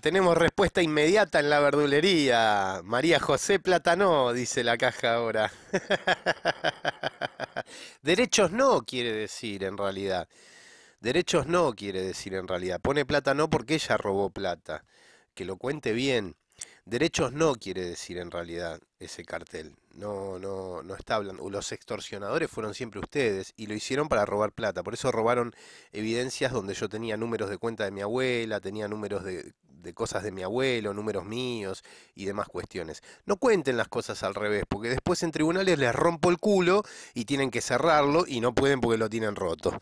tenemos respuesta inmediata en la verdulería. María José no, dice la caja ahora. Derechos no quiere decir en realidad. Derechos no quiere decir en realidad. Pone plata no porque ella robó plata. Que lo cuente bien. Derechos no quiere decir en realidad ese cartel. No, no, no está hablando. Los extorsionadores fueron siempre ustedes y lo hicieron para robar plata. Por eso robaron evidencias donde yo tenía números de cuenta de mi abuela, tenía números de, de cosas de mi abuelo, números míos y demás cuestiones. No cuenten las cosas al revés, porque después en tribunales les rompo el culo y tienen que cerrarlo y no pueden porque lo tienen roto.